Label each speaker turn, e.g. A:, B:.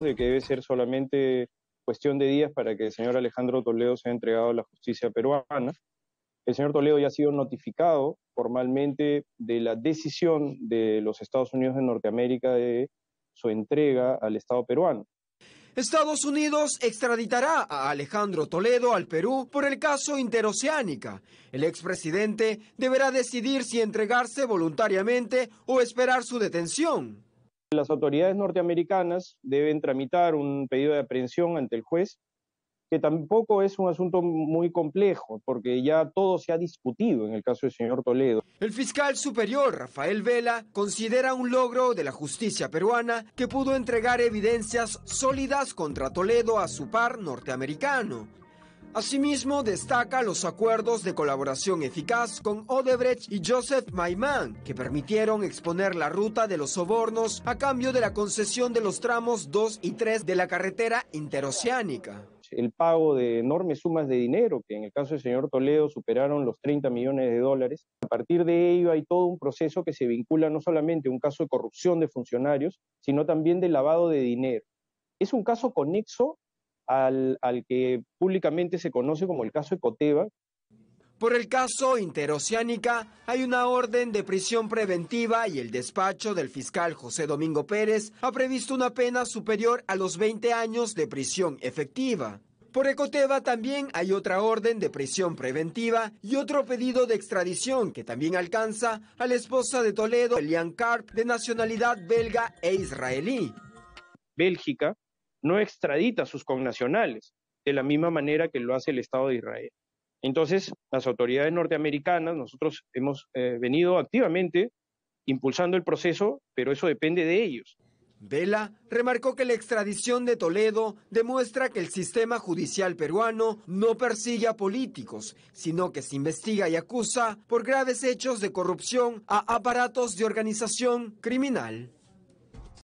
A: de que debe ser solamente cuestión de días para que el señor Alejandro Toledo sea entregado a la justicia peruana. El señor Toledo ya ha sido notificado formalmente de la decisión de los Estados Unidos de Norteamérica de su entrega al Estado peruano.
B: Estados Unidos extraditará a Alejandro Toledo al Perú por el caso Interoceánica. El expresidente deberá decidir si entregarse
A: voluntariamente o esperar su detención las autoridades norteamericanas deben tramitar un pedido de aprehensión ante el juez, que tampoco es un asunto muy complejo, porque ya todo se ha discutido en el caso del señor Toledo. El fiscal superior,
B: Rafael Vela, considera un logro de la justicia peruana que pudo entregar evidencias sólidas contra Toledo a su par norteamericano, Asimismo, destaca los acuerdos de colaboración eficaz con Odebrecht y Joseph Maimán, que permitieron exponer la ruta de los sobornos a cambio de la concesión de los tramos 2 y 3 de la carretera interoceánica.
A: El pago de enormes sumas de dinero, que en el caso del señor Toledo superaron los 30 millones de dólares. A partir de ello hay todo un proceso que se vincula no solamente a un caso de corrupción de funcionarios, sino también de lavado de dinero. Es un caso conexo al, que públicamente se conoce como el caso Ecoteva,
B: por el caso Interoceánica hay una orden de prisión preventiva y el despacho del fiscal José Domingo Pérez ha previsto una pena superior a los 20 años de prisión efectiva. Por Ecoteva también hay otra orden de prisión preventiva y otro pedido de extradición que también alcanza a la esposa de Toledo, Elian Carp, de nacionalidad belga e israelí.
A: Bélgica no extradita a sus connacionales, de la misma manera que lo hace el Estado de Israel. Entonces, las autoridades norteamericanas, nosotros hemos eh, venido activamente impulsando el proceso, pero eso depende de ellos. Vela remarcó que la
B: extradición de Toledo demuestra que el sistema judicial peruano no persigue a políticos, sino que se investiga y acusa por graves hechos de corrupción a aparatos de organización criminal.